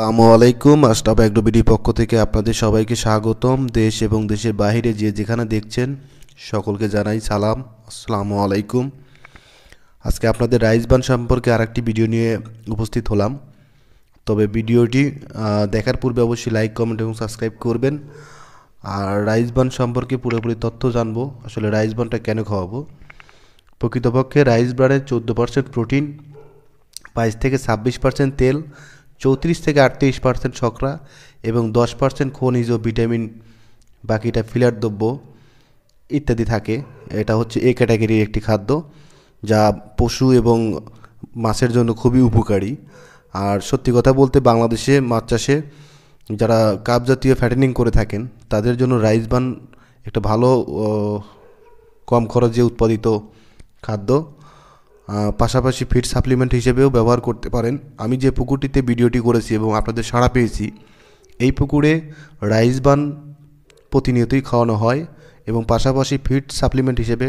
আসসালামু আলাইকুম আস্টাফ অ্যাগ্রোবিডির পক্ষ থেকে আপনাদের সবাইকে স্বাগতম দেশ এবং দেশের বাহিরে যে যেখানে দেখছেন সকলকে জানাই সালাম আসসালামু আলাইকুম আজকে আপনাদের রাইস বান সম্পর্কে আরেকটি ভিডিও নিয়ে উপস্থিত হলাম তবে ভিডিওটি দেখার পূর্বে অবশ্যই লাইক কমেন্ট এবং সাবস্ক্রাইব করবেন আর রাইস বান সম্পর্কে পুরোপুরি তথ্য জানবো আসলে রাইস বানটা কেন খাওয়াবো প্রকৃতপক্ষে রাইস ব্রানের চোদ্দো পার্সেন্ট প্রোটিন বাইশ থেকে ছাব্বিশ পার্সেন্ট তেল চৌত্রিশ থেকে আটত্রিশ পার্সেন্ট শকরা এবং দশ পার্সেন্ট খনিজ ও ভিটামিন বাকিটা ফিলার দ্রব্য ইত্যাদি থাকে এটা হচ্ছে এ ক্যাটাগরির একটি খাদ্য যা পশু এবং মাছের জন্য খুবই উপকারী আর সত্যি কথা বলতে বাংলাদেশে মাছ চাষে যারা কাপ জাতীয় ফ্যাটেনিং করে থাকেন তাদের জন্য রাইস বান একটা ভালো কম খরচে উৎপাদিত খাদ্য পাশাপাশি ফিড সাপ্লিমেন্ট হিসেবেও ব্যবহার করতে পারেন আমি যে পুকুরটিতে ভিডিওটি করেছি এবং আপনাদের সাড়া পেয়েছি এই পুকুরে রাইস বান প্রতিনিয়তই খাওয়ানো হয় এবং পাশাপাশি ফিড সাপ্লিমেন্ট হিসেবে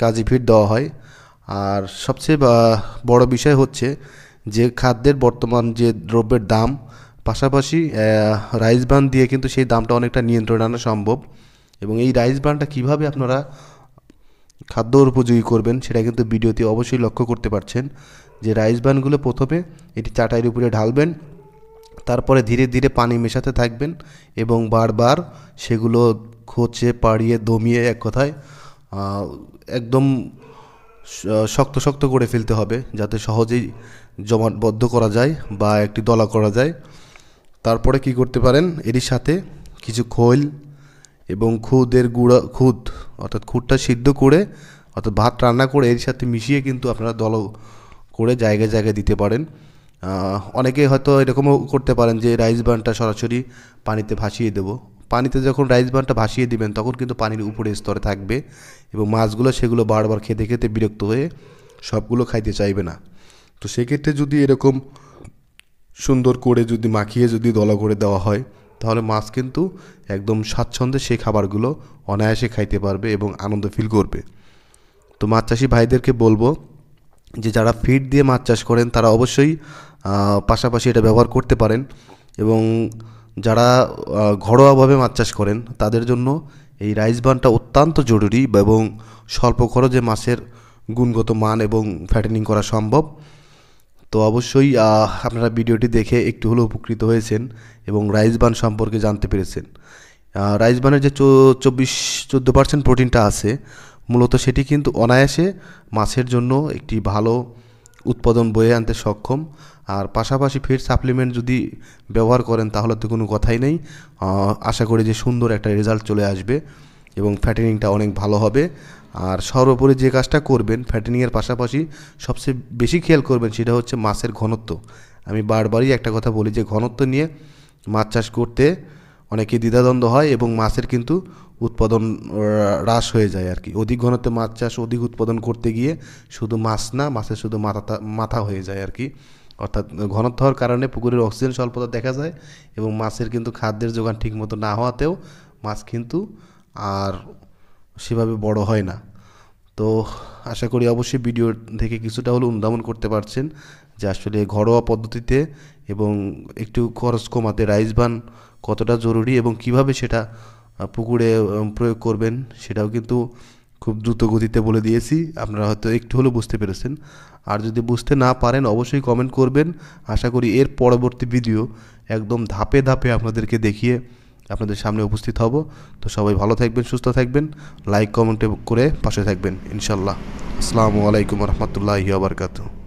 কাজী ফিড দেওয়া হয় আর সবচেয়ে বড় বিষয় হচ্ছে যে খাদ্যের বর্তমান যে দ্রব্যের দাম পাশাপাশি রাইস বান দিয়ে কিন্তু সেই দামটা অনেকটা নিয়ন্ত্রণ আনা সম্ভব এবং এই রাইস বানটা কীভাবে আপনারা খাদ্য উপযোগী করবেন সেটা কিন্তু ভিডিওতে অবশ্যই লক্ষ্য করতে পারছেন যে রাইস বানগুলো প্রথমে এটি চাটাইয়ের উপরে ঢালবেন তারপরে ধীরে ধীরে পানি মেশাতে থাকবেন এবং বারবার সেগুলো খোঁচে পাড়িয়ে দমিয়ে এক কথায় একদম শক্ত শক্ত করে ফেলতে হবে যাতে সহজেই জমাটবদ্ধ করা যায় বা একটি দলা করা যায় তারপরে কি করতে পারেন এটির সাথে কিছু খৈল এবং খুদের গুঁড়া খুদ অর্থাৎ খুঁটটা সিদ্ধ করে অর্থাৎ ভাত রান্না করে এর সাথে মিশিয়ে কিন্তু আপনারা দল করে জায়গায় জায়গায় দিতে পারেন অনেকে হয়তো এরকমও করতে পারেন যে রাইস বানটা সরাসরি পানিতে ভাসিয়ে দেবো পানিতে যখন রাইস বানটা ভাসিয়ে দিবেন তখন কিন্তু পানির উপরে স্তরে থাকবে এবং মাছগুলো সেগুলো বারবার খেতে খেতে বিরক্ত হয়ে সবগুলো খাইতে চাইবে না তো সেক্ষেত্রে যদি এরকম সুন্দর করে যদি মাখিয়ে যদি দলা করে দেওয়া হয় তাহলে মাছ কিন্তু একদম স্বাচ্ছন্দ্যে সেই খাবারগুলো অনায়াসে খাইতে পারবে এবং আনন্দ ফিল করবে তো মাছ চাষি ভাইদেরকে বলবো যে যারা ফিড দিয়ে মাছ চাষ করেন তারা অবশ্যই পাশাপাশি এটা ব্যবহার করতে পারেন এবং যারা ঘরোয়াভাবে মাছ চাষ করেন তাদের জন্য এই রাইস বানটা অত্যন্ত জরুরি এবং স্বল্প খরচে মাছের গুণগত মান এবং ফ্যাটেনিং করা সম্ভব তো অবশ্যই আপনারা ভিডিওটি দেখে একটু হলেও উপকৃত হয়েছেন এবং রাইস বান সম্পর্কে জানতে পেরেছেন রাইস বানের যে চব্বিশ চোদ্দো পার্সেন্ট প্রোটিনটা আছে মূলত সেটি কিন্তু অনায়াসে মাছের জন্য একটি ভালো উৎপাদন বয়ে আনতে সক্ষম আর পাশাপাশি ফের সাপ্লিমেন্ট যদি ব্যবহার করেন তাহলে তো কোনো কথাই নেই আশা করি যে সুন্দর একটা রেজাল্ট চলে আসবে এবং ফ্যাটেনিংটা অনেক ভালো হবে আর সর্বোপরি যে কাজটা করবেন ফ্যাটেনিংয়ের পাশাপাশি সবচেয়ে বেশি খেয়াল করবেন সেটা হচ্ছে মাছের ঘনত্ব আমি বারবারই একটা কথা বলি যে ঘনত্ব নিয়ে মাছ চাষ করতে অনেকে দ্বিধাদ্বন্দ্ব হয় এবং মাছের কিন্তু উৎপাদন হ্রাস হয়ে যায় আর কি অধিক ঘনত্বে মাছ চাষ অধিক উৎপাদন করতে গিয়ে শুধু মাছ না মাছের শুধু মাথা মাথা হয়ে যায় আর কি অর্থাৎ ঘনত্ব হওয়ার কারণে পুকুরের অক্সিজেন স্বল্পতা দেখা যায় এবং মাছের কিন্তু খাদ্যের যোগান ঠিক মতো না হওয়াতেও মাছ কিন্তু আর সেভাবে বড় হয় না তো আশা করি অবশ্যই ভিডিও থেকে কিছুটা হলেও অনুধাবন করতে পারছেন যে আসলে ঘরোয়া পদ্ধতিতে এবং একটু খরচ কমাতে রাইস বান কতটা জরুরি এবং কিভাবে সেটা পুকুরে প্রয়োগ করবেন সেটাও কিন্তু খুব দ্রুত গতিতে বলে দিয়েছি আপনারা হয়তো একটু হলেও বুঝতে পেরেছেন আর যদি বুঝতে না পারেন অবশ্যই কমেন্ট করবেন আশা করি এর পরবর্তী ভিডিও একদম ধাপে ধাপে আপনাদেরকে দেখিয়ে আপনাদের সামনে উপস্থিত হব তো সবাই ভালো থাকবেন সুস্থ থাকবেন লাইক কমেন্টে করে পাশে থাকবেন ইনশাল্লাহ আসসালামু আলাইকুম রহমতুল্লাহ আবরকাতু